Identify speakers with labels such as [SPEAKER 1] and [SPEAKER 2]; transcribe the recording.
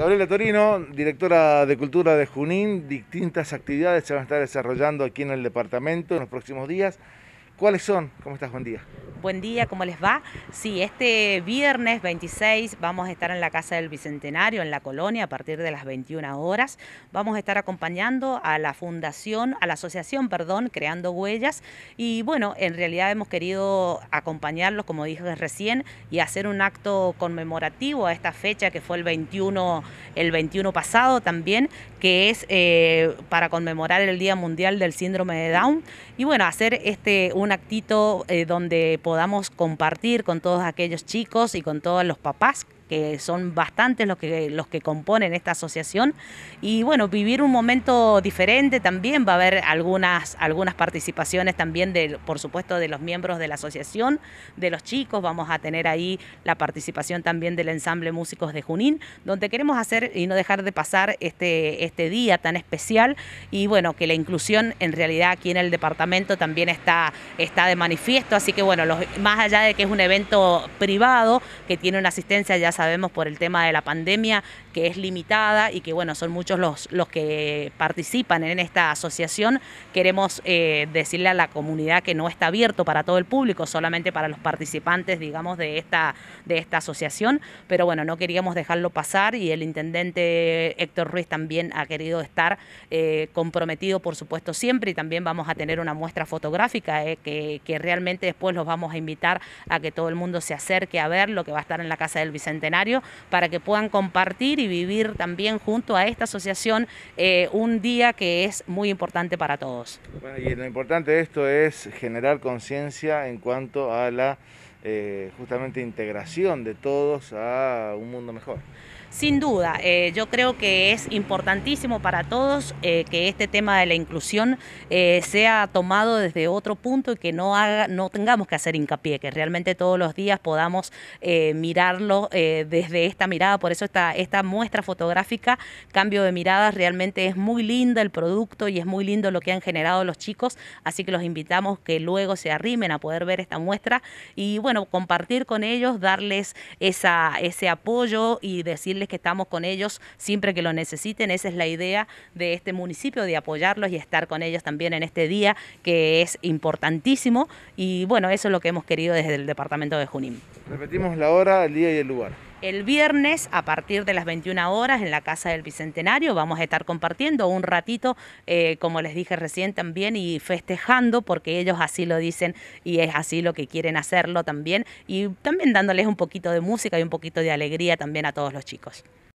[SPEAKER 1] Gabriela Torino, directora de Cultura de Junín, distintas actividades se van a estar desarrollando aquí en el departamento en los próximos días. ¿Cuáles son? ¿Cómo estás? Buen día.
[SPEAKER 2] Buen día, ¿cómo les va? Sí, este viernes 26 vamos a estar en la Casa del Bicentenario, en la colonia, a partir de las 21 horas. Vamos a estar acompañando a la fundación, a la asociación, perdón, Creando Huellas. Y bueno, en realidad hemos querido acompañarlos, como dije recién, y hacer un acto conmemorativo a esta fecha que fue el 21, el 21 pasado también, que es eh, para conmemorar el Día Mundial del Síndrome de Down. Y bueno, hacer este un un actito eh, donde podamos compartir con todos aquellos chicos y con todos los papás que son bastantes los que, los que componen esta asociación. Y bueno, vivir un momento diferente también, va a haber algunas, algunas participaciones también, de, por supuesto, de los miembros de la asociación, de los chicos, vamos a tener ahí la participación también del ensamble Músicos de Junín, donde queremos hacer y no dejar de pasar este, este día tan especial y bueno, que la inclusión en realidad aquí en el departamento también está, está de manifiesto, así que bueno, más allá de que es un evento privado que tiene una asistencia ya sabemos por el tema de la pandemia que es limitada y que bueno, son muchos los, los que participan en esta asociación. Queremos eh, decirle a la comunidad que no está abierto para todo el público, solamente para los participantes, digamos, de esta, de esta asociación. Pero bueno, no queríamos dejarlo pasar y el intendente Héctor Ruiz también ha querido estar eh, comprometido, por supuesto, siempre y también vamos a tener una muestra fotográfica eh, que, realmente después los vamos a invitar a que todo el mundo se acerque a ver lo que va a estar en la Casa del Vicente para que puedan compartir y vivir también junto a esta asociación eh, un día que es muy importante para todos. y lo
[SPEAKER 1] importante de esto es generar conciencia en cuanto a la eh, justamente integración de todos a un mundo mejor.
[SPEAKER 2] Sin duda, eh, yo creo que es importantísimo para todos eh, que este tema de la inclusión sea tomado desde otro punto y que no, haga, no tengamos que hacer hincapié, que realmente todos los días podamos mirarlo desde esta mirada. Por eso esta, esta muestra fotográfica, Cambio de Miradas, realmente es muy lindo el producto y es muy lindo lo que han generado los chicos, así que los invitamos que luego se arrimen a poder ver esta muestra y bueno, bueno, compartir con ellos, darles ese apoyo y decirles que estamos con ellos siempre que lo necesiten. Esa es la idea de este municipio, de apoyarlos y estar con ellos también en este día que es importantísimo. Y bueno, eso es lo que hemos querido desde el departamento de
[SPEAKER 1] Junín. Repetimos la hora, el día y el lugar.
[SPEAKER 2] El viernes a partir de las 21 horas en la Casa del Bicentenario vamos a estar compartiendo un ratito, eh, como les dije recién también, y festejando porque ellos así lo dicen y es así lo que quieren hacerlo también y también dándoles un poquito de música y un poquito de alegría también a todos los chicos.